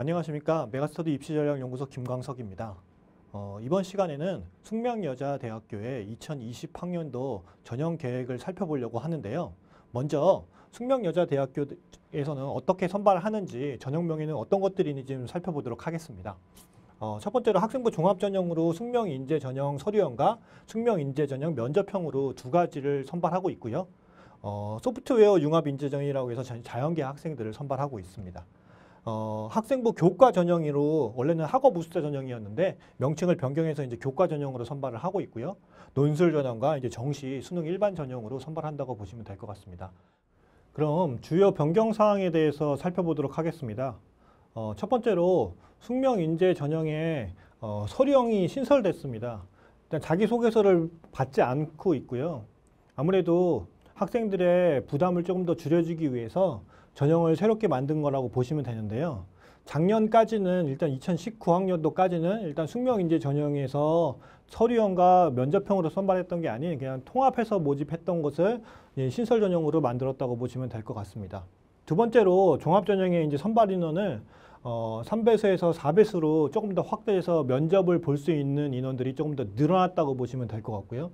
안녕하십니까. 메가스터디 입시전략연구소 김광석입니다. 어, 이번 시간에는 숙명여자대학교의 2020학년도 전형 계획을 살펴보려고 하는데요. 먼저 숙명여자대학교에서는 어떻게 선발하는지 전형 명의는 어떤 것들이 있는지 좀 살펴보도록 하겠습니다. 어, 첫 번째로 학생부 종합전형으로 숙명인재 전형 서류형과 숙명인재 전형 면접형으로 두 가지를 선발하고 있고요. 어, 소프트웨어 융합인재전형이라고 해서 자연계 학생들을 선발하고 있습니다. 어, 학생부 교과 전형으로 원래는 학업 우수자 전형이었는데 명칭을 변경해서 이제 교과 전형으로 선발을 하고 있고요. 논술 전형과 이제 정시 수능 일반 전형으로 선발한다고 보시면 될 것 같습니다. 그럼 주요 변경 사항에 대해서 살펴보도록 하겠습니다. 어, 첫 번째로 숙명 인재 전형에 어, 서류형이 신설됐습니다. 일단 자기소개서를 받지 않고 있고요. 아무래도 학생들의 부담을 조금 더 줄여주기 위해서 전형을 새롭게 만든 거라고 보시면 되는데요. 작년까지는 일단 2019학년도까지는 일단 숙명인재 전형에서 서류형과 면접형으로 선발했던 게 아닌 그냥 통합해서 모집했던 것을 예, 신설 전형으로 만들었다고 보시면 될 것 같습니다. 두 번째로 종합 전형의 이제 선발 인원을 어, 3배수에서 4배수로 조금 더 확대해서 면접을 볼 수 있는 인원들이 조금 더 늘어났다고 보시면 될 것 같고요.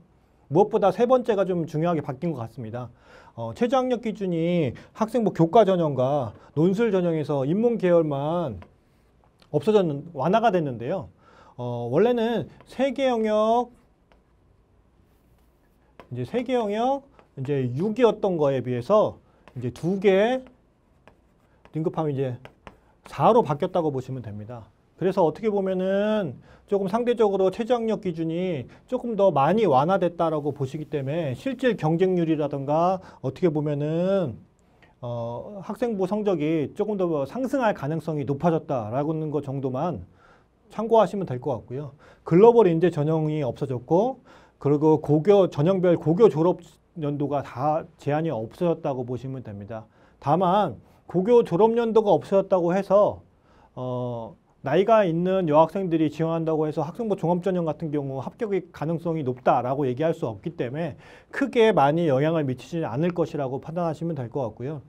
무엇보다 세 번째가 좀 중요하게 바뀐 것 같습니다. 어, 최저학력 기준이 학생부 교과 전형과 논술 전형에서 인문 계열만 없어졌는 완화가 됐는데요. 어, 원래는 세 개 영역 이제 세 개 영역 이제 6이었던 거에 비해서 이제 두 개 등급하면 이제 4로 바뀌었다고 보시면 됩니다. 그래서 어떻게 보면은 조금 상대적으로 최저학력 기준이 조금 더 많이 완화됐다라고 보시기 때문에 실질 경쟁률이라든가 어떻게 보면은 어, 학생부 성적이 조금 더 상승할 가능성이 높아졌다라는 것 정도만 참고하시면 될 것 같고요. 글로벌 인재 전형이 없어졌고 그리고 고교 전형별 고교 졸업 연도가 다 제한이 없어졌다고 보시면 됩니다. 다만 고교 졸업 연도가 없어졌다고 해서 어, 나이가 있는 여학생들이 지원한다고 해서 학생부 종합전형 같은 경우 합격의 가능성이 높다라고 얘기할 수 없기 때문에 크게 많이 영향을 미치지는 않을 것이라고 판단하시면 될 것 같고요.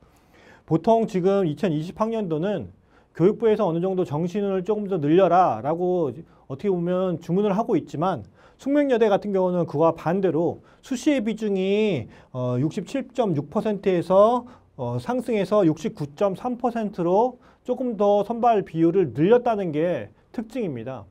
보통 지금 2020학년도는 교육부에서 어느 정도 정신을 조금 더 늘려라 라고 어떻게 보면 주문을 하고 있지만 숙명여대 같은 경우는 그와 반대로 수시의 비중이 어 67.6%에서 어 상승해서 69.3%로 조금 더 선발 비율을 늘렸다는 게 특징입니다.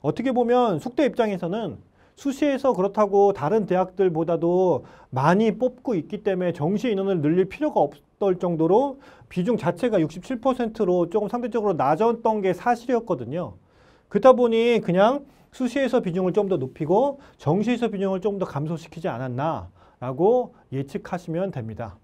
어떻게 보면 숙대 입장에서는 수시에서 그렇다고 다른 대학들보다도 많이 뽑고 있기 때문에 정시 인원을 늘릴 필요가 없을 정도로 비중 자체가 67%로 조금 상대적으로 낮았던 게 사실이었거든요. 그렇다 보니 그냥 수시에서 비중을 좀 더 높이고 정시에서 비중을 좀 더 감소시키지 않았나라고 예측하시면 됩니다.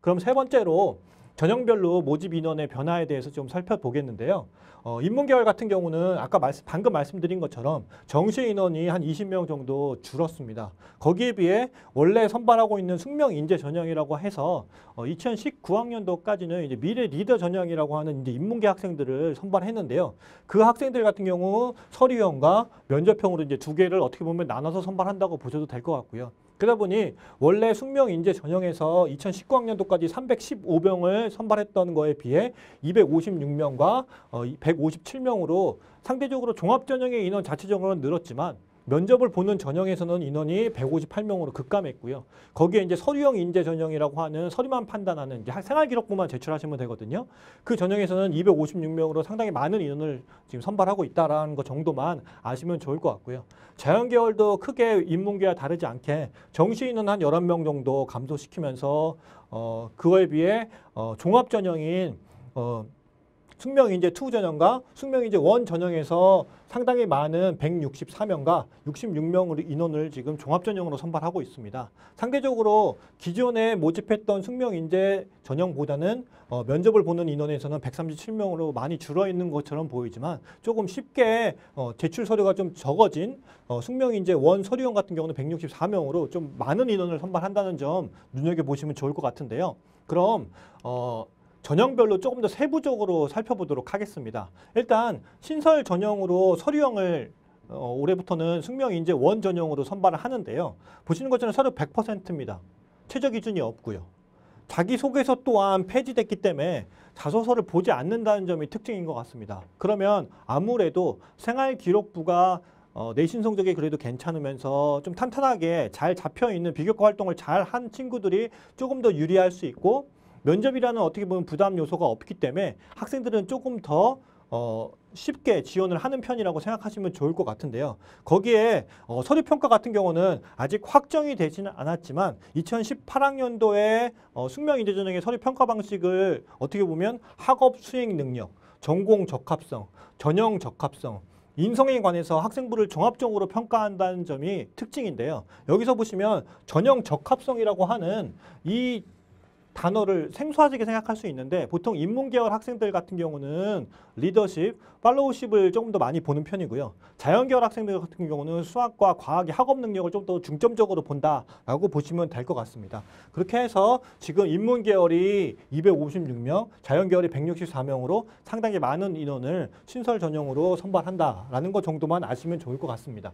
그럼 세 번째로 전형별로 모집 인원의 변화에 대해서 좀 살펴보겠는데요. 어, 인문계열 같은 경우는 아까 말씀, 방금 말씀드린 것처럼 정시 인원이 한 20명 정도 줄었습니다. 거기에 비해 원래 선발하고 있는 숙명 인재 전형이라고 해서 어, 2019학년도까지는 이제 미래 리더 전형이라고 하는 이제 인문계 학생들을 선발했는데요. 그 학생들 같은 경우 서류형과 면접형으로 이제 두 개를 어떻게 보면 나눠서 선발한다고 보셔도 될 것 같고요. 그러다 보니 원래 숙명 인재 전형에서 2019학년도까지 315명을 선발했던 거에 비해 256명과 157명으로 어, 상대적으로 종합 전형의 인원 자체적으로는 늘었지만 면접을 보는 전형에서는 인원이 158명으로 급감했고요. 거기에 이제 서류형 인재 전형이라고 하는 서류만 판단하는 이제 생활기록부만 제출하시면 되거든요. 그 전형에서는 256명으로 상당히 많은 인원을 지금 선발하고 있다라는 것 정도만 아시면 좋을 것 같고요. 자연계열도 크게 인문계와 다르지 않게 정시인은 한 11명 정도 감소시키면서 어, 그거에 비해 어, 종합전형인 어, 숙명 인재 투 전형과 숙명 인재 원 전형에서 상당히 많은 164명과 66명으로 인원을 지금 종합 전형으로 선발하고 있습니다. 상대적으로 기존에 모집했던 숙명 인재 전형보다는 어, 면접을 보는 인원에서는 137명으로 많이 줄어 있는 것처럼 보이지만 조금 쉽게 어, 제출 서류가 좀 적어진 어, 숙명 인재 원서류원 같은 경우는 164명으로 좀 많은 인원을 선발한다는 점 눈여겨 보시면 좋을 것 같은데요. 그럼 어 전형별로 조금 더 세부적으로 살펴보도록 하겠습니다. 일단 신설 전형으로 서류형을 어, 올해부터는 숙명 인재 원 전형으로 선발을 하는데요. 보시는 것처럼 서류 100%입니다. 최저 기준이 없고요. 자기소개서 또한 폐지됐기 때문에 자소서를 보지 않는다는 점이 특징인 것 같습니다. 그러면 아무래도 생활기록부가 어, 내신 성적이 그래도 괜찮으면서 좀 탄탄하게 잘 잡혀있는 비교과 활동을 잘 한 친구들이 조금 더 유리할 수 있고 면접이라는 어떻게 보면 부담 요소가 없기 때문에 학생들은 조금 더 어, 쉽게 지원을 하는 편이라고 생각하시면 좋을 것 같은데요. 거기에 어, 서류평가 같은 경우는 아직 확정이 되지는 않았지만 2018학년도에 어, 숙명인재전형의 서류평가 방식을 어떻게 보면 학업 수행 능력, 전공 적합성, 전형 적합성, 인성에 관해서 학생부를 종합적으로 평가한다는 점이 특징인데요. 여기서 보시면 전형 적합성이라고 하는 이 단어를 생소하게 생각할 수 있는데 보통 인문계열 학생들 같은 경우는 리더십, 팔로우십을 조금 더 많이 보는 편이고요. 자연계열 학생들 같은 경우는 수학과 과학의 학업 능력을 좀 더 중점적으로 본다라고 보시면 될 것 같습니다. 그렇게 해서 지금 인문계열이 256명, 자연계열이 164명으로 상당히 많은 인원을 신설 전형으로 선발한다라는 것 정도만 아시면 좋을 것 같습니다.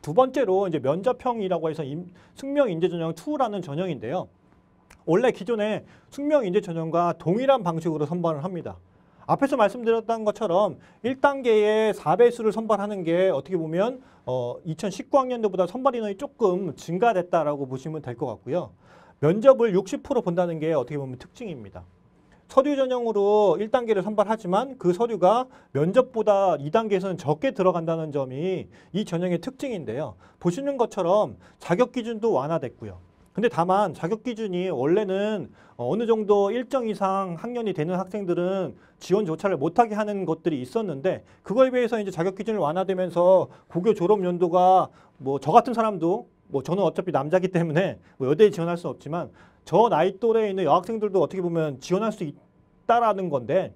두 번째로 이제 면접형이라고 해서 승명 인재 전형 2라는 전형인데요. 원래 기존에 숙명 인재 전형과 동일한 방식으로 선발을 합니다. 앞에서 말씀드렸던 것처럼 1단계에 4배수를 선발하는 게 어떻게 보면 어, 2019학년도보다 선발 인원이 조금 증가됐다라고 보시면 될 것 같고요. 면접을 60% 본다는 게 어떻게 보면 특징입니다. 서류 전형으로 1단계를 선발하지만 그 서류가 면접보다 2단계에서는 적게 들어간다는 점이 이 전형의 특징인데요. 보시는 것처럼 자격 기준도 완화됐고요. 근데 다만 자격 기준이 원래는 어, 어느 정도 일정 이상 학년이 되는 학생들은 지원 조차를 못하게 하는 것들이 있었는데 그거에 비해서 이제 자격 기준이 완화되면서 고교 졸업 연도가 뭐 저 같은 사람도 뭐 저는 어차피 남자기 때문에 뭐 여대에 지원할 수는 없지만 저 나이 또래에 있는 여학생들도 어떻게 보면 지원할 수 있다라는 건데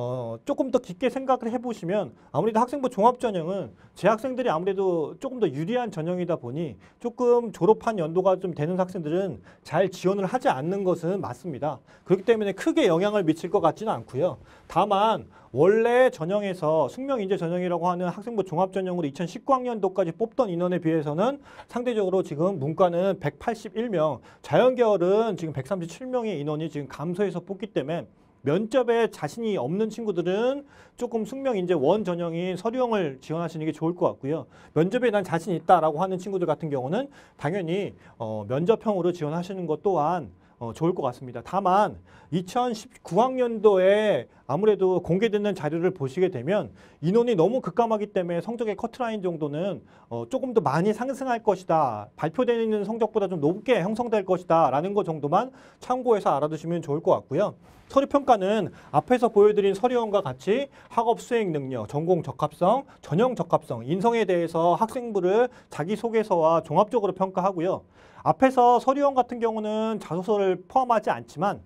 어, 조금 더 깊게 생각을 해보시면 아무래도 학생부 종합전형은 재학생들이 아무래도 조금 더 유리한 전형이다 보니 조금 졸업한 연도가 좀 되는 학생들은 잘 지원을 하지 않는 것은 맞습니다. 그렇기 때문에 크게 영향을 미칠 것 같지는 않고요. 다만 원래 전형에서 숙명인재 전형이라고 하는 학생부 종합전형으로 2019학년도까지 뽑던 인원에 비해서는 상대적으로 지금 문과는 181명, 자연계열은 지금 137명의 인원이 지금 감소해서 뽑기 때문에 면접에 자신이 없는 친구들은 조금 숙명 이제 원 전형인 서류형을 지원하시는 게 좋을 것 같고요. 면접에 난 자신 있다라고 하는 친구들 같은 경우는 당연히 어, 면접형으로 지원하시는 것 또한 어, 좋을 것 같습니다. 다만 2019학년도에 아무래도 공개되는 자료를 보시게 되면 인원이 너무 급감하기 때문에 성적의 커트라인 정도는 어, 조금 더 많이 상승할 것이다. 발표되는 성적보다 좀 높게 형성될 것이다. 라는 것 정도만 참고해서 알아두시면 좋을 것 같고요. 서류 평가는 앞에서 보여드린 서류원과 같이 학업 수행 능력, 전공 적합성, 전형 적합성, 인성에 대해서 학생부를 자기소개서와 종합적으로 평가하고요. 앞에서 서류원 같은 경우는 자소서를 포함하지 않지만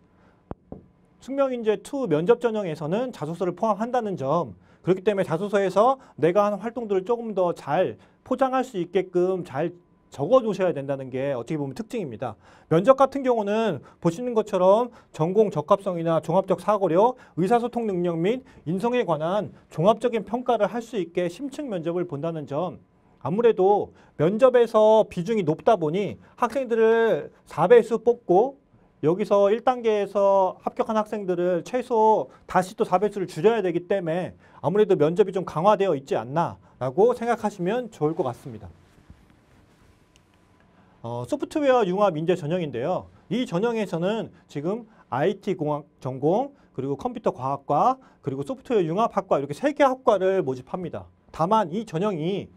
숙명인재 2 면접 전형에서는 자소서를 포함한다는 점 그렇기 때문에 자소서에서 내가 한 활동들을 조금 더 잘 포장할 수 있게끔 잘적어두셔야 된다는 게 어떻게 보면 특징입니다. 면접 같은 경우는 보시는 것처럼 전공 적합성이나 종합적 사고력, 의사소통 능력 및 인성에 관한 종합적인 평가를 할 수 있게 심층 면접을 본다는 점 아무래도 면접에서 비중이 높다 보니 학생들을 4배수 뽑고 여기서 1단계에서 합격한 학생들을 최소 다시 또 4배수를 줄여야 되기 때문에 아무래도 면접이 좀 강화되어 있지 않나라고 생각하시면 좋을 것 같습니다. 어, 소프트웨어 융합 인재 전형인데요. 이 전형에서는 지금 IT 공학 전공, 그리고 컴퓨터 과학과, 그리고 소프트웨어 융합학과 이렇게 세 개 학과를 모집합니다. 다만 이 전형이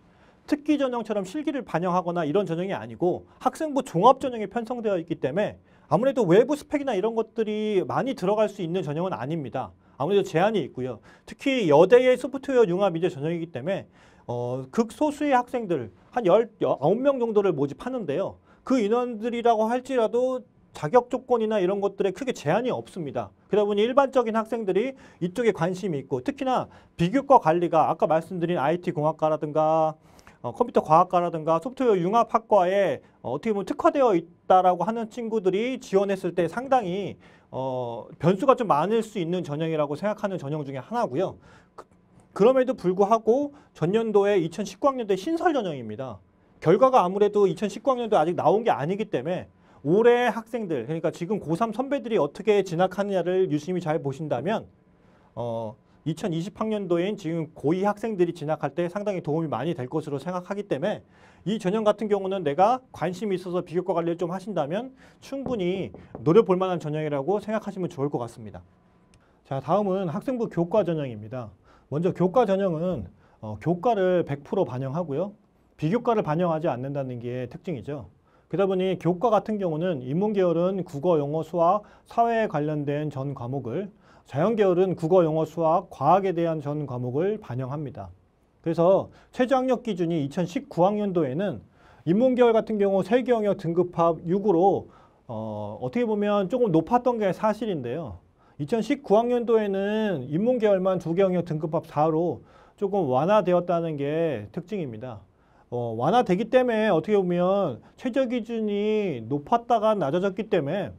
특기 전형처럼 실기를 반영하거나 이런 전형이 아니고 학생부 종합 전형이 편성되어 있기 때문에 아무래도 외부 스펙이나 이런 것들이 많이 들어갈 수 있는 전형은 아닙니다. 아무래도 제한이 있고요. 특히 여대의 소프트웨어 융합 이제 전형이기 때문에 어, 극소수의 학생들 한열아명 정도를 모집하는데요. 그 인원들이라고 할지라도 자격 조건이나 이런 것들에 크게 제한이 없습니다. 그러다 보니 일반적인 학생들이 이쪽에 관심이 있고 특히나 비교과 관리가 아까 말씀드린 IT 공학과라든가 어, 컴퓨터 과학과라든가 소프트웨어 융합학과에 어, 어떻게 보면 특화되어 있다라고 하는 친구들이 지원했을 때 상당히 어, 변수가 좀 많을 수 있는 전형이라고 생각하는 전형 중에 하나고요. 그, 럼에도 불구하고 전년도에 2019학년도에 신설 전형입니다. 결과가 아무래도 2019학년도 아직 나온 게 아니기 때문에 올해 학생들, 그러니까 지금 고3 선배들이 어떻게 진학하느냐를 유심히 잘 보신다면 어, 2 0 2 0학년도인 지금 고2 학생들이 진학할 때 상당히 도움이 많이 될 것으로 생각하기 때문에 이 전형 같은 경우는 내가 관심이 있어서 비교과 관리를 좀 하신다면 충분히 노려볼 만한 전형이라고 생각하시면 좋을 것 같습니다. 자 다음은 학생부 교과 전형입니다. 먼저 교과 전형은 어, 교과를 100% 반영하고요. 비교과를 반영하지 않는다는 게 특징이죠. 그러다 보니 교과 같은 경우는 인문계열은 국어, 영어, 수학, 사회에 관련된 전 과목을 자연계열은 국어, 영어, 수학, 과학에 대한 전 과목을 반영합니다. 그래서 최저학력 기준이 2019학년도에는 인문계열 같은 경우 세계영역 등급합 6으로 어, 어떻게 보면 조금 높았던 게 사실인데요. 2019학년도에는 인문계열만 두개영역 등급합 4로 조금 완화되었다는 게 특징입니다. 어, 완화되기 때문에 어떻게 보면 최저 기준이 높았다가 낮아졌기 때문에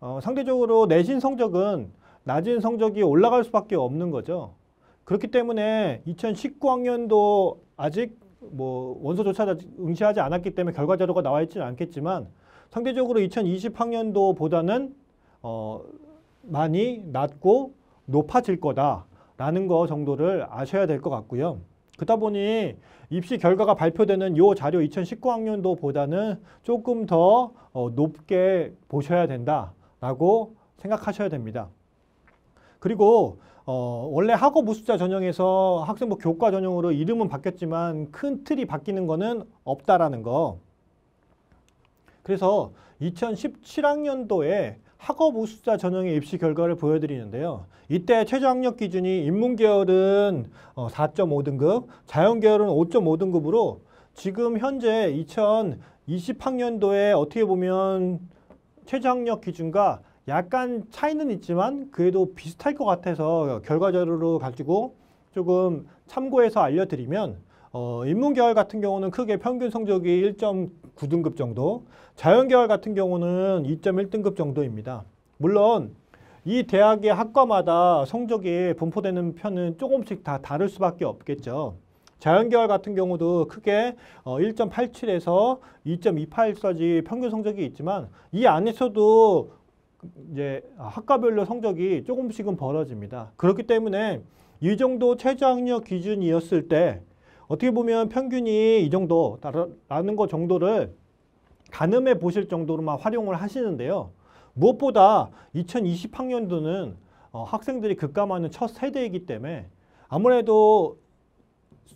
어, 상대적으로 내신 성적은 낮은 성적이 올라갈 수밖에 없는 거죠. 그렇기 때문에 2019학년도 아직 뭐 원서조차 응시하지 않았기 때문에 결과 자료가 나와 있지는 않겠지만 상대적으로 2020학년도보다는 어 많이 낮고 높아질 거다라는 거 정도를 아셔야 될 것 같고요. 그러다 보니 입시 결과가 발표되는 이 자료 2019학년도보다는 조금 더 어, 높게 보셔야 된다라고 생각하셔야 됩니다. 그리고 어, 원래 학업 우수자 전형에서 학생부 교과 전형으로 이름은 바뀌었지만 큰 틀이 바뀌는 것은 없다라는 거. 그래서 2017학년도에 학업 우수자 전형의 입시 결과를 보여드리는데요. 이때 최저학력 기준이 인문계열은 4.5등급, 어, 자연계열은 5.5등급으로 지금 현재 2020학년도에 어떻게 보면 최저학력 기준과 약간 차이는 있지만 그래도 비슷할 것 같아서 결과적으로 가지고 조금 참고해서 알려드리면 어, 인문계열 같은 경우는 크게 평균 성적이 1.9등급 정도 자연계열 같은 경우는 2.1등급 정도입니다. 물론 이 대학의 학과마다 성적이 분포되는 편은 조금씩 다 다를 수밖에 없겠죠. 자연계열 같은 경우도 크게 1.87에서 어, 2.28까지 평균 성적이 있지만 이 안에서도 이제 학과별로 성적이 조금씩은 벌어집니다. 그렇기 때문에 이 정도 최저학력 기준이었을 때 어떻게 보면 평균이 이 정도 라는 거 정도를 가늠해 보실 정도로만 활용을 하시는데요. 무엇보다 2020학년도는 어, 학생들이 급감하는 첫 세대이기 때문에 아무래도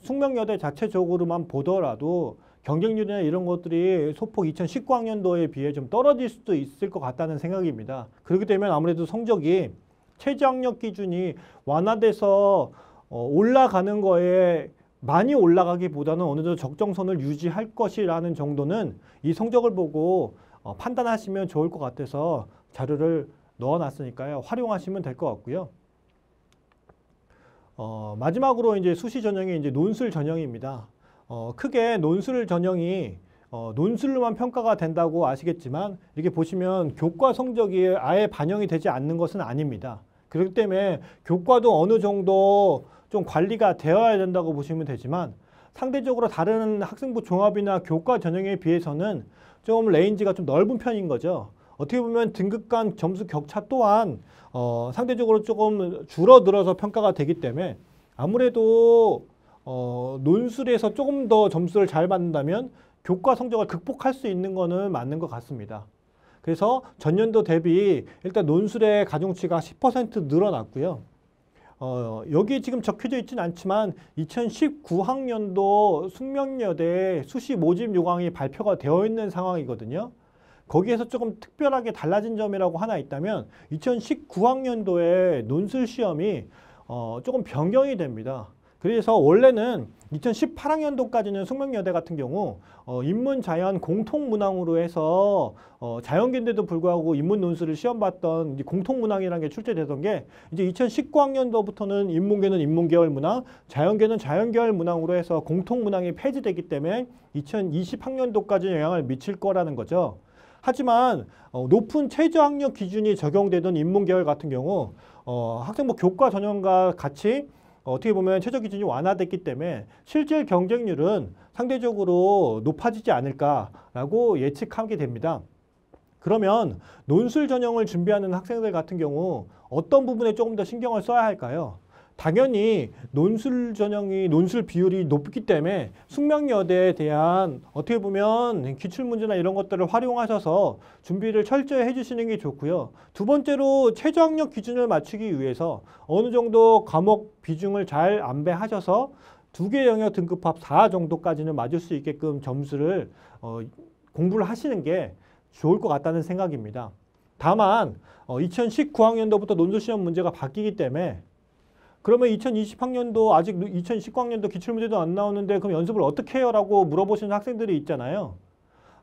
숙명여대 자체적으로만 보더라도 경쟁률이나 이런 것들이 소폭 2019학년도에 비해 좀 떨어질 수도 있을 것 같다는 생각입니다. 그렇게 되면 아무래도 성적이 최저학력 기준이 완화돼서 어, 올라가는 거에 많이 올라가기보다는 어느 정도 적정선을 유지할 것이라는 정도는 이 성적을 보고 어, 판단하시면 좋을 것 같아서 자료를 넣어놨으니까요. 활용하시면 될 것 같고요. 어, 마지막으로 이제 수시 전형이 이제 논술 전형입니다. 어, 크게 논술 전형이 어, 논술로만 평가가 된다고 아시겠지만 이렇게 보시면 교과 성적이 아예 반영이 되지 않는 것은 아닙니다. 그렇기 때문에 교과도 어느 정도 좀 관리가 되어야 된다고 보시면 되지만 상대적으로 다른 학생부 종합이나 교과 전형에 비해서는 좀 레인지가 좀 넓은 편인 거죠. 어떻게 보면 등급 간 점수 격차 또한 어, 상대적으로 조금 줄어들어서 평가가 되기 때문에 아무래도 어, 논술에서 조금 더 점수를 잘 받는다면 교과 성적을 극복할 수 있는 거는 맞는 것 같습니다. 그래서 전년도 대비 일단 논술의 가중치가 10% 늘어났고요. 어, 여기 지금 적혀져 있지는 않지만 2019학년도 숙명여대 수시 모집 요강이 발표가 되어 있는 상황이거든요. 거기에서 조금 특별하게 달라진 점이라고 하나 있다면 2019학년도에 논술 시험이 어, 조금 변경이 됩니다. 그래서 원래는 2018학년도까지는 숙명여대 같은 경우 어, 인문 자연 공통 문항으로 해서 어, 자연계인데도 불구하고 인문 논술을 시험 봤던 공통 문항이라는 게 출제되던 게 이제 2019학년도부터는 인문계는 인문계열 문항, 자연계는 자연계열 문항으로 해서 공통 문항이 폐지되기 때문에 2020학년도까지 영향을 미칠 거라는 거죠. 하지만 어, 높은 최저학력 기준이 적용되던 인문계열 같은 경우 어, 학생부 교과 전형과 같이 어, 어떻게 보면 최저 기준이 완화됐기 때문에 실제 경쟁률은 상대적으로 높아지지 않을까라고 예측하게 됩니다. 그러면 논술 전형을 준비하는 학생들 같은 경우 어떤 부분에 조금 더 신경을 써야 할까요? 당연히 논술 전형이 논술 비율이 높기 때문에 숙명여대에 대한 어떻게 보면 기출문제나 이런 것들을 활용하셔서 준비를 철저히 해주시는 게 좋고요. 두 번째로 최저학력 기준을 맞추기 위해서 어느 정도 과목 비중을 잘 안배하셔서 두 개 영역 등급합 4 정도까지는 맞을 수 있게끔 점수를 어, 공부를 하시는 게 좋을 것 같다는 생각입니다. 다만 어, 2019학년도부터 논술시험 문제가 바뀌기 때문에 그러면 2020학년도 아직 2019학년도 기출문제도 안 나오는데 그럼 연습을 어떻게 해요? 라고 물어보시는 학생들이 있잖아요.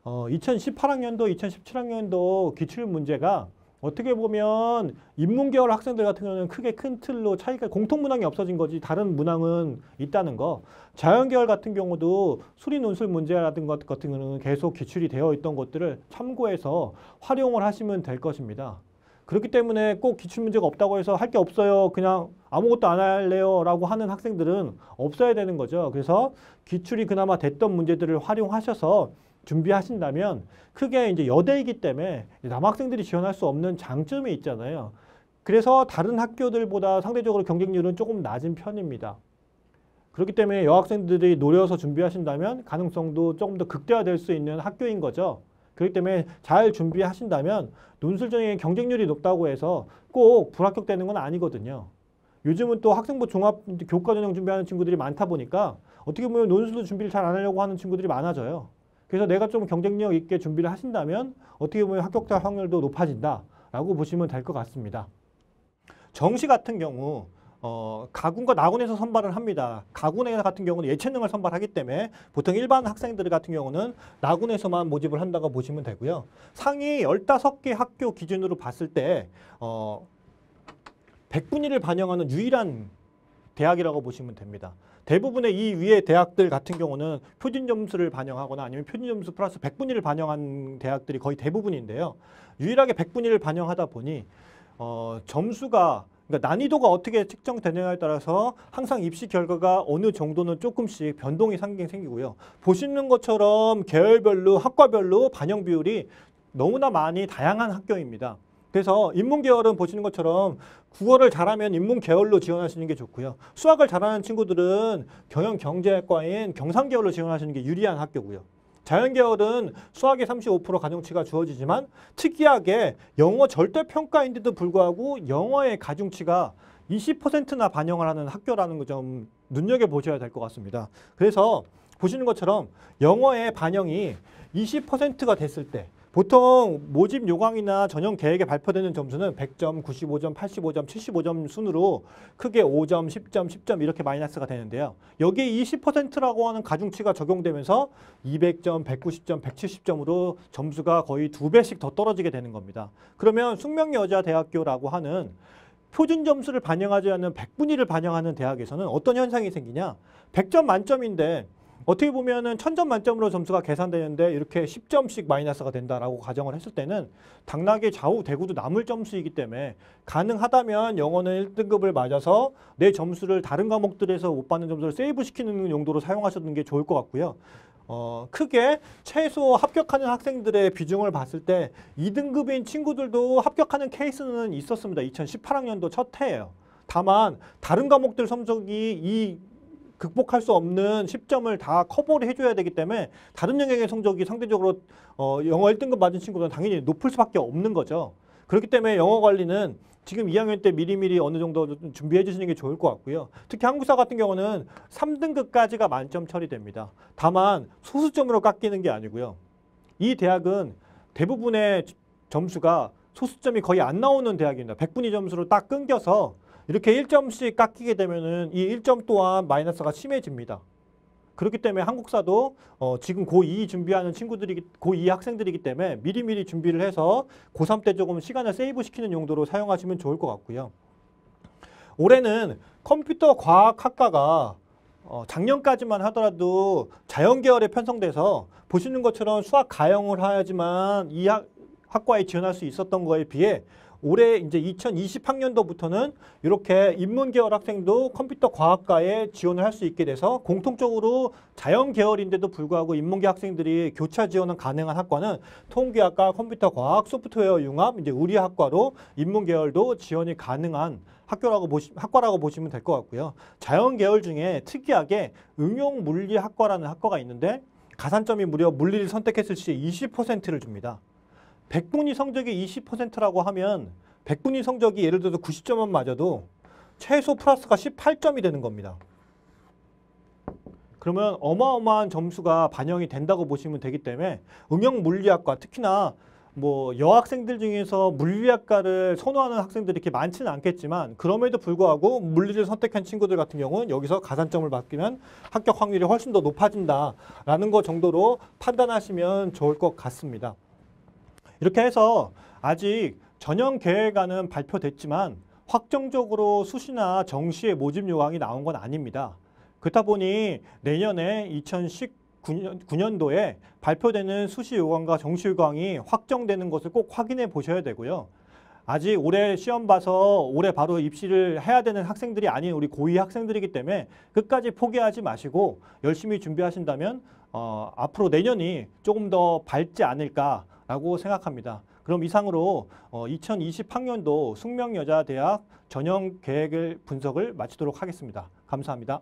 어, 2018학년도, 2017학년도 기출문제가 어떻게 보면 인문계열 학생들 같은 경우는 크게 큰 틀로 차이가 공통문항이 없어진 거지 다른 문항은 있다는 거 자연계열 같은 경우도 수리논술 문제라든가 같은 경우는 계속 기출이 되어 있던 것들을 참고해서 활용을 하시면 될 것입니다. 그렇기 때문에 꼭 기출문제가 없다고 해서 할 게 없어요. 그냥 아무것도 안 할래요. 라고 하는 학생들은 없어야 되는 거죠. 그래서 기출이 그나마 됐던 문제들을 활용하셔서 준비하신다면 크게 이제 여대이기 때문에 남학생들이 지원할 수 없는 장점이 있잖아요. 그래서 다른 학교들보다 상대적으로 경쟁률은 조금 낮은 편입니다. 그렇기 때문에 여학생들이 노려서 준비하신다면 가능성도 조금 더 극대화될 수 있는 학교인 거죠. 그렇기 때문에 잘 준비하신다면 논술전형의 경쟁률이 높다고 해서 꼭 불합격되는 건 아니거든요. 요즘은 또 학생부 종합 교과 전형 준비하는 친구들이 많다 보니까 어떻게 보면 논술도 준비를 잘 안 하려고 하는 친구들이 많아져요. 그래서 내가 좀 경쟁력 있게 준비를 하신다면 어떻게 보면 합격자 확률도 높아진다라고 보시면 될 것 같습니다. 정시 같은 경우 어, 가군과 나군에서 선발을 합니다. 가군에 같은 경우는 예체능을 선발하기 때문에 보통 일반 학생들 같은 경우는 나군에서만 모집을 한다고 보시면 되고요. 상위 1 5개 학교 기준으로 봤을 때 어, 백분위를 반영하는 유일한 대학이라고 보시면 됩니다. 대부분의 이 위의 대학들 같은 경우는 표준 점수를 반영하거나 아니면 표준 점수 플러스 백분위를 반영한 대학들이 거의 대부분인데요. 유일하게 백분위를 반영하다 보니 어, 점수가 그러니까 난이도가 어떻게 측정되느냐에 따라서 항상 입시 결과가 어느 정도는 조금씩 변동이 생기고요 보시는 것처럼 계열별로 학과별로 반영 비율이 너무나 많이 다양한 학교입니다. 그래서 인문 계열은 보시는 것처럼 국어를 잘하면 인문 계열로 지원하시는 게 좋고요. 수학을 잘하는 친구들은 경영 경제학과인 경상 계열로 지원하시는 게 유리한 학교고요. 자연계열은 수학의35% 가중치가 주어지지만 특이하게 영어 절대평가인데도 불구하고 영어의 가중치가 20%나 반영을 하는 학교라는 점좀 눈여겨보셔야 될 것 같습니다. 그래서 보시는 것처럼 영어의 반영이 20%가 됐을 때 보통 모집 요강이나 전형 계획에 발표되는 점수는 100점, 95점, 85점, 75점 순으로 크게 5점, 10점, 10점 이렇게 마이너스가 되는데요. 여기에 20%라고 하는 가중치가 적용되면서 200점, 190점, 170점으로 점수가 거의 두 배씩 더 떨어지게 되는 겁니다. 그러면 숙명여자대학교라고 하는 표준 점수를 반영하지 않는 100분위를 반영하는 대학에서는 어떤 현상이 생기냐? 100점 만점인데 어떻게 보면은 천점 만점으로 점수가 계산되는데 이렇게 1 0점씩 마이너스가 된다라고 가정을 했을 때는 당나귀 좌우 대구도 남을 점수이기 때문에 가능하다면 영어는 1등급을 맞아서 내 점수를 다른 과목들에서 못 받는 점수를 세이브시키는 용도로 사용하셨는 게 좋을 것 같고요. 어, 크게 최소 합격하는 학생들의 비중을 봤을 때 2등급인 친구들도 합격하는 케이스는 있었습니다. 2018학년도 첫 해예요. 다만 다른 과목들 성적이 이 극복할 수 없는 10점을 다 커버를 해줘야 되기 때문에 다른 영역의 성적이 상대적으로 어, 영어 1등급 맞은 친구들은 당연히 높을 수밖에 없는 거죠. 그렇기 때문에 영어 관리는 지금 2학년 때 미리미리 어느 정도 준비해 주시는 게 좋을 것 같고요. 특히 한국사 같은 경우는 3등급까지가 만점 처리됩니다. 다만 소수점으로 깎이는 게 아니고요. 이 대학은 대부분의 점수가 소수점이 거의 안 나오는 대학입니다. 100분위 점수로 딱 끊겨서 이렇게 1점씩 깎이게 되면은 이 1점 또한 마이너스가 심해집니다. 그렇기 때문에 한국사도 어, 지금 고2 준비하는 친구들이 고2 학생들이기 때문에 미리미리 준비를 해서 고3 때 조금 시간을 세이브 시키는 용도로 사용하시면 좋을 것 같고요. 올해는 컴퓨터 과학학과가 어, 작년까지만 하더라도 자연계열에 편성돼서 보시는 것처럼 수학 가형을 하야지만 이 학, 학과에 지원할 수 있었던 거에 비해 올해 이제 2020학년도부터는 이렇게 인문 계열 학생도 컴퓨터 과학과에 지원을 할 수 있게 돼서 공통적으로 자연 계열인데도 불구하고 인문계 학생들이 교차 지원은 가능한 학과는 통계학과, 컴퓨터 과학, 소프트웨어 융합, 이제 우리 학과로 인문 계열도 지원이 가능한 학교라고 보시, 학과라고 보시면 될 것 같고요. 자연 계열 중에 특이하게 응용 물리 학과라는 학과가 있는데 가산점이 무려 물리를 선택했을 시 20%를 줍니다. 백분위 성적이 20%라고 하면 백분위 성적이 예를 들어서 90점만 맞아도 최소 플러스가 18점이 되는 겁니다. 그러면 어마어마한 점수가 반영이 된다고 보시면 되기 때문에 응용 물리학과 특히나 뭐 여학생들 중에서 물리학과를 선호하는 학생들이 이렇게 많지는 않겠지만 그럼에도 불구하고 물리를 선택한 친구들 같은 경우는 여기서 가산점을 받기면 합격 확률이 훨씬 더 높아진다라는 것 정도로 판단하시면 좋을 것 같습니다. 이렇게 해서 아직 전형 계획안은 발표됐지만 확정적으로 수시나 정시의 모집 요강이 나온 건 아닙니다. 그렇다 보니 내년에 2019년, 도에 발표되는 수시 요강과 정시 요강이 확정되는 것을 꼭 확인해 보셔야 되고요. 아직 올해 시험 봐서 올해 바로 입시를 해야 되는 학생들이 아닌 우리 고2 학생들이기 때문에 끝까지 포기하지 마시고 열심히 준비하신다면 어, 앞으로 내년이 조금 더 밝지 않을까 라고 생각합니다. 그럼 이상으로 2020학년도 어, 숙명여자대학 전형 계획을 분석을 마치도록 하겠습니다. 감사합니다.